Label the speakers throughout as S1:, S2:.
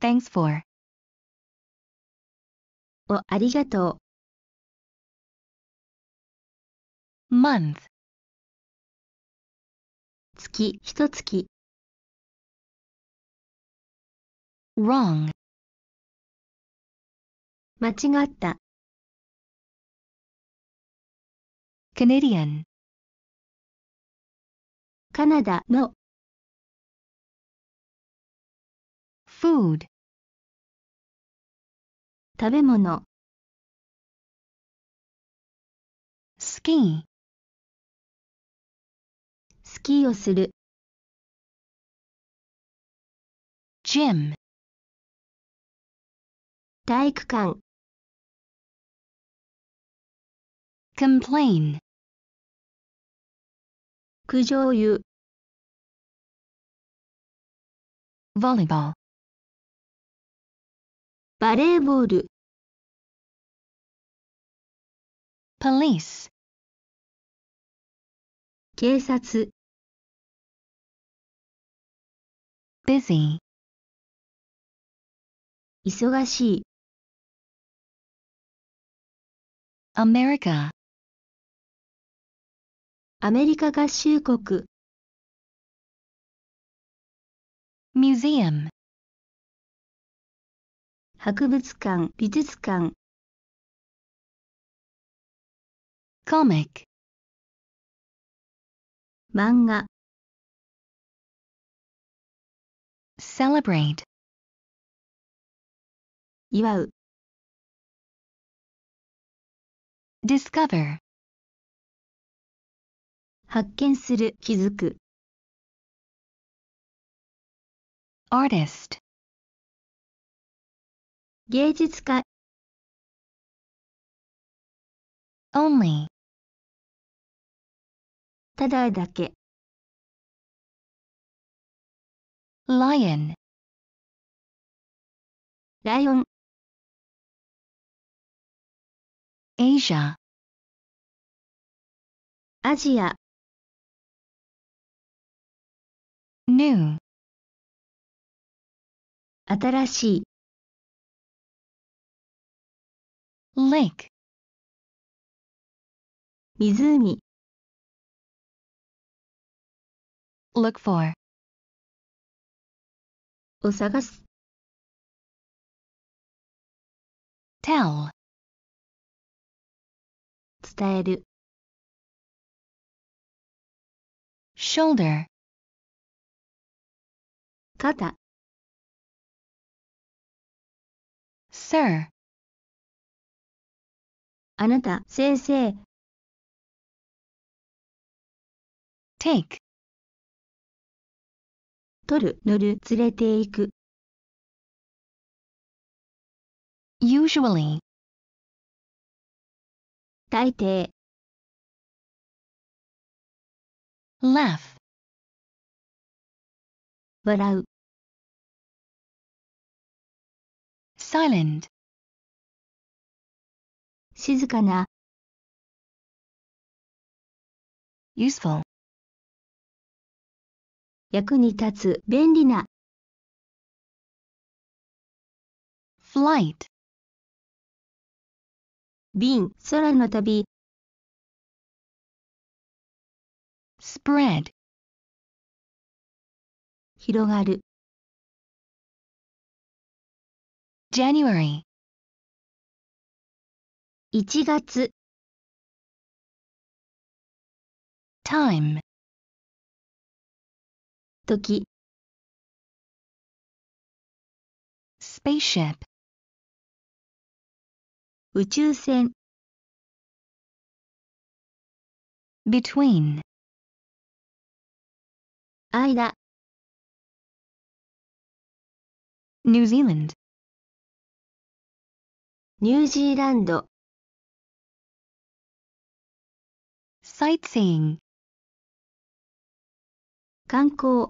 S1: Thanks for をありがとう。month 月ひと月 wrong 間違った Canadian カナダの food 食べ物 ski スキーをする gym 体育館 complain 苦情を言う volleyball バレーボール police 警察 busy 忙しい America アメリカ合衆国 museum 博物館、美術館。comic 漫画 celebrate 祝う discover 発見する、気づく artist 芸術家 only ただだけ lion ライオン Asia アジア new 新しい lake 湖 look for を探す tell 伝える shoulder 肩 sir あなた、先生。take 取る、乗る、連れて行く。usually 大抵 laugh 笑う silent 静かな useful 役に立つ便利な flight 便空の旅 spread 広がる January 1月 time 時 spaceship 宇宙船 between 間 New Zealand ニュージーランド sightseeing 観光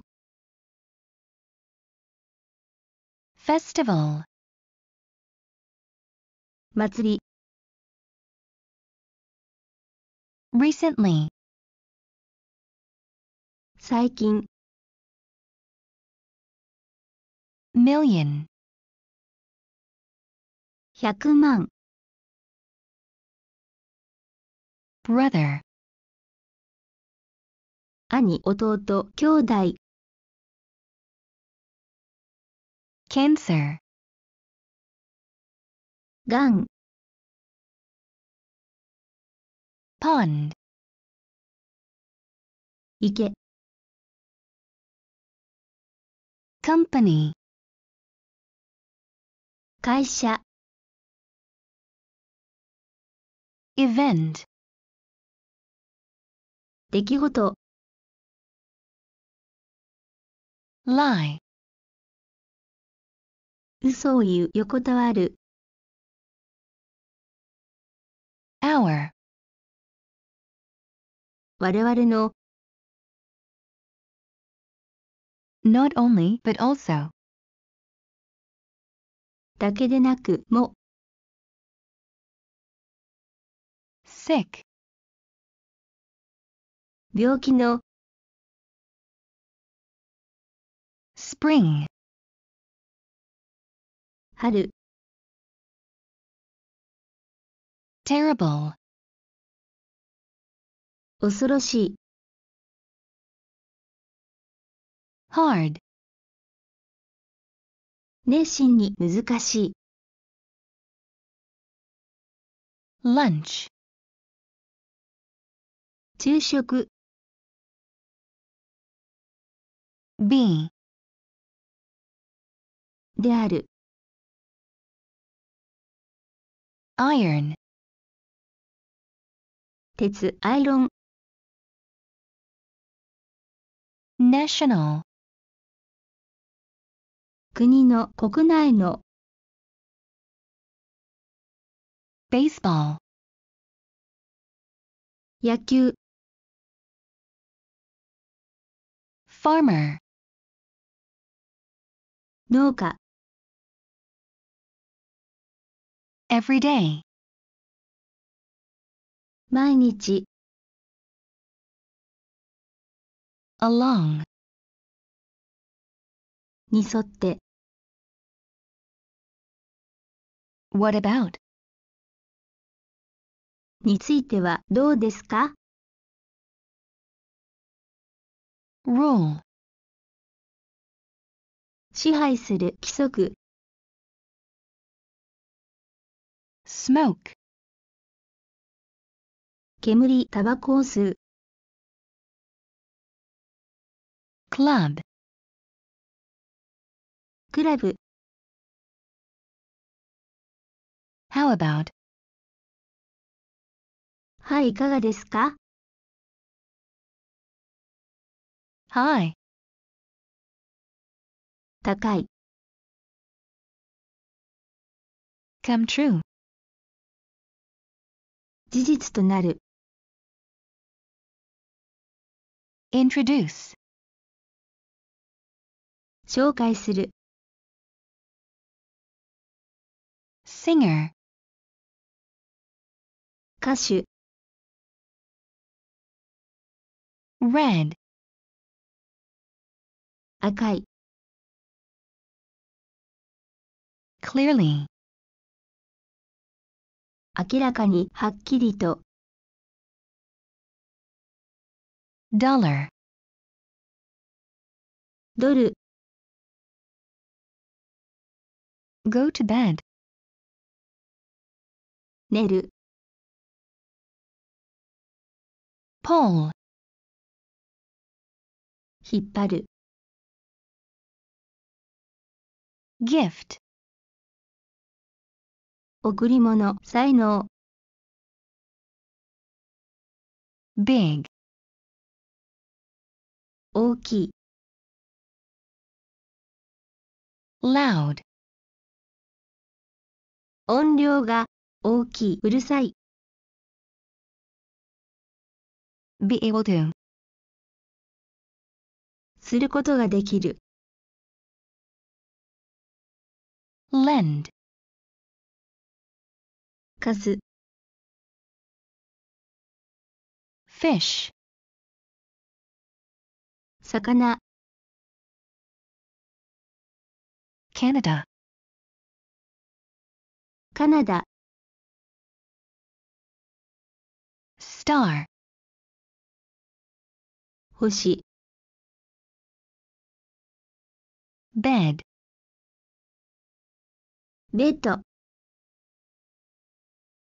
S1: festival 祭り recently 最近 million 100万 brother 兄、弟、兄弟。cancer がん pond 池 company 会社 event 出来事 lie 嘘を言う横たわる o u r 我々の not only but also だけでなくも sick 病気の spring 春 terrible 恐ろしい hard 熱心に難しい lunch 昼食 B である。iron 鉄アイロン national 国の国内の baseball 野球 farmer 農家 every day 毎日 along に沿って What about? についてはどうですか ?Rule 支配する規則 smoke 煙タバコを吸う club クラブ How about? はい、いかがですか ?Hi 高い Come true 事実となる introduce 紹介する singer 歌手 red 赤い clearly 明らかにはっきりと dollar ドル go to bed 寝る pull 引っ張る gift 贈り物、才能。big 大きい。loud 音量が大きい、うるさい。be able to することができる。lend かす fish 魚 Canada カナダ star 星 bed ベッド